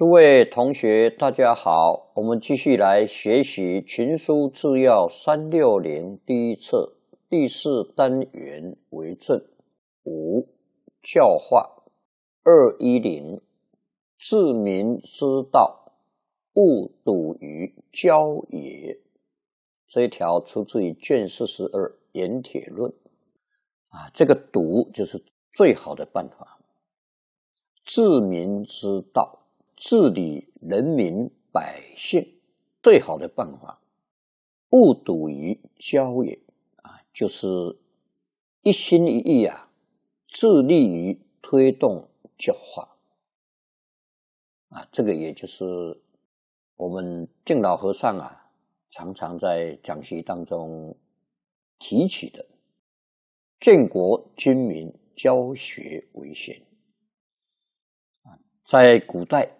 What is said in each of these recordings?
诸位同学，大家好。我们继续来学习《群书治要》三六零第一册第四单元为证五教化二一零治民之道，勿笃于教也。这一条出自于卷四十二《盐铁论》啊。这个笃就是最好的办法，治民之道。治理人民百姓最好的办法，不赌于教也啊，就是一心一意啊，致力于推动教化啊，这个也就是我们敬老和尚啊，常常在讲席当中提起的，建国军民，教学为先啊，在古代。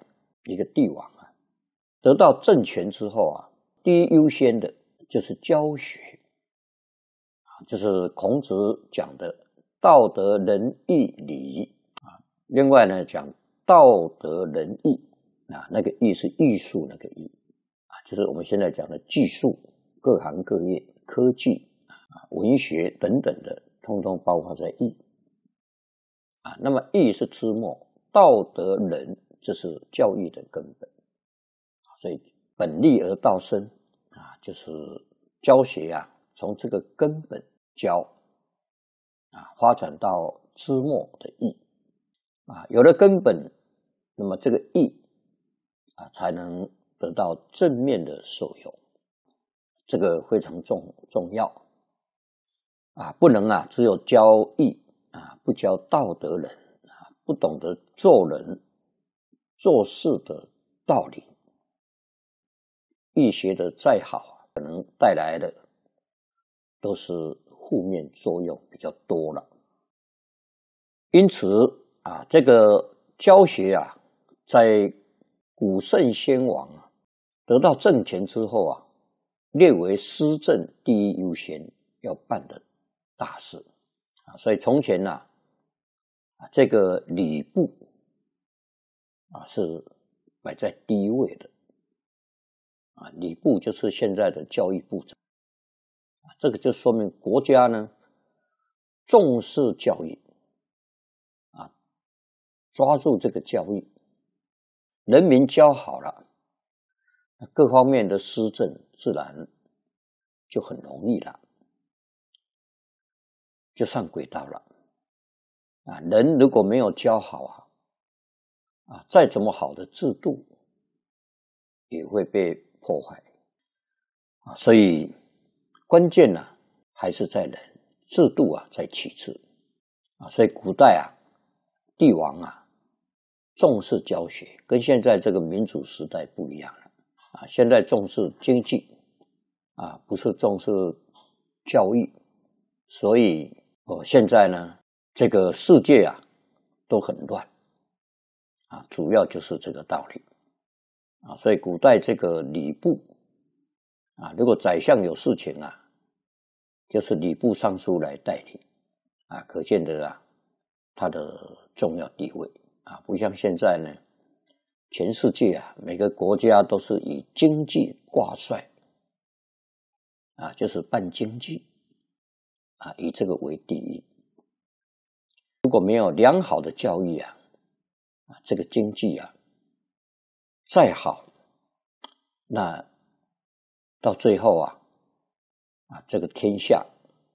一个帝王啊，得到政权之后啊，第一优先的就是教学，啊，就是孔子讲的道德仁义礼啊。另外呢，讲道德仁义啊，那个义是艺术那个义，啊，就是我们现在讲的技术，各行各业、科技啊、文学等等的，通通包括在义。啊，那么义是之末，道德仁。这是教育的根本所以本立而道生啊，就是教学啊，从这个根本教啊，发展到知末的义啊，有了根本，那么这个义啊，才能得到正面的受用，这个非常重重要啊，不能啊，只有教义啊，不教道德人啊，不懂得做人。做事的道理，易学的再好可能带来的都是负面作用比较多了。因此啊，这个教学啊，在古圣先王啊得到政权之后啊，列为施政第一优先要办的大事啊。所以从前呢，啊，这个礼部。啊，是摆在第一位的。啊，礼部就是现在的教育部长，啊，这个就说明国家呢重视教育，啊，抓住这个教育，人民教好了，各方面的施政自然就很容易了，就上轨道了。啊，人如果没有教好啊。啊，再怎么好的制度，也会被破坏，啊，所以关键呢还是在人，制度啊在其次，啊，所以古代啊，帝王啊重视教学，跟现在这个民主时代不一样了，啊，现在重视经济，啊，不是重视教育，所以我现在呢，这个世界啊都很乱。啊，主要就是这个道理啊，所以古代这个礼部啊，如果宰相有事情啊，就是礼部尚书来代理啊，可见得啊，他的重要地位啊，不像现在呢，全世界啊，每个国家都是以经济挂帅啊，就是办经济啊，以这个为第一，如果没有良好的教育啊。这个经济啊，再好，那到最后啊，啊，这个天下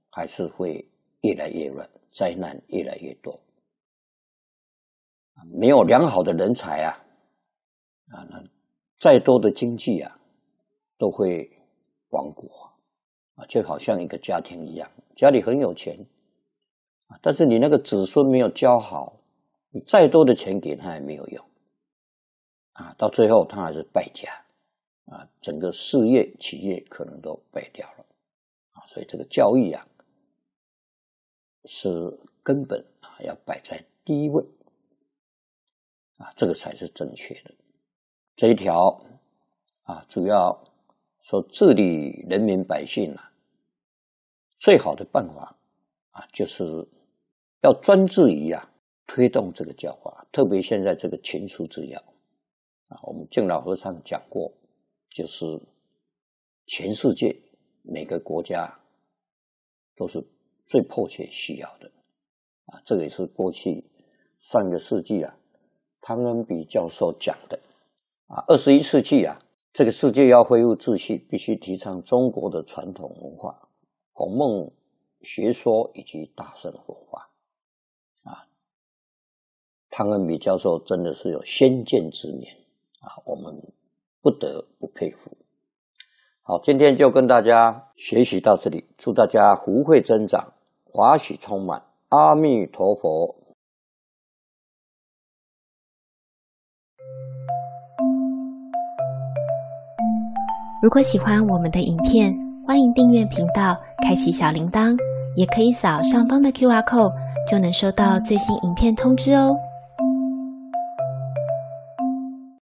还是会越来越乱，灾难越来越多。没有良好的人才啊，啊，那再多的经济啊，都会亡国。啊，就好像一个家庭一样，家里很有钱，啊，但是你那个子孙没有教好。你再多的钱给他也没有用，啊，到最后他还是败家，啊，整个事业企业可能都败掉了，啊，所以这个教育啊是根本啊，要摆在第一位，啊，这个才是正确的。这一条啊，主要说治理人民百姓啊，最好的办法啊，就是要专制于啊。推动这个教化，特别现在这个情书之要啊，我们敬老和尚讲过，就是全世界每个国家都是最迫切需要的啊。这个是过去上个世纪啊，汤恩比教授讲的啊。二十一世纪啊，这个世界要恢复秩序，必须提倡中国的传统文化、孔孟学说以及大圣佛。汤恩比教授真的是有先见之明啊，我们不得不佩服。好，今天就跟大家学习到这里。祝大家福慧增长，华喜充满。阿弥陀佛。如果喜欢我们的影片，欢迎订阅频道，开启小铃铛，也可以扫上方的 Q R code，就能收到最新影片通知哦。